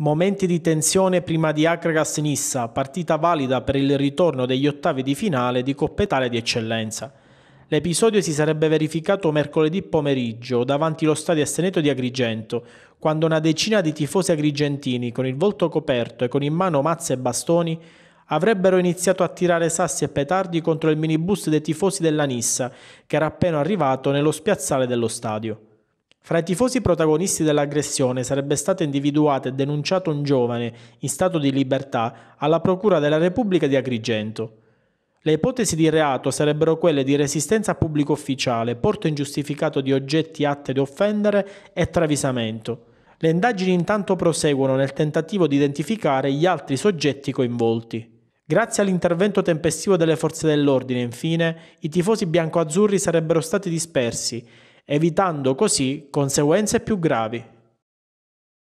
Momenti di tensione prima di Akragas nissa partita valida per il ritorno degli ottavi di finale di Coppa Italia di Eccellenza. L'episodio si sarebbe verificato mercoledì pomeriggio davanti lo stadio Seneto di Agrigento, quando una decina di tifosi agrigentini con il volto coperto e con in mano mazze e bastoni avrebbero iniziato a tirare sassi e petardi contro il minibus dei tifosi della Nissa, che era appena arrivato nello spiazzale dello stadio. Fra i tifosi protagonisti dell'aggressione sarebbe stato individuato e denunciato un giovane in stato di libertà alla Procura della Repubblica di Agrigento. Le ipotesi di reato sarebbero quelle di resistenza a pubblico ufficiale, porto ingiustificato di oggetti atte di offendere e travisamento. Le indagini intanto proseguono nel tentativo di identificare gli altri soggetti coinvolti. Grazie all'intervento tempestivo delle forze dell'ordine, infine, i tifosi bianco-azzurri sarebbero stati dispersi evitando così conseguenze più gravi.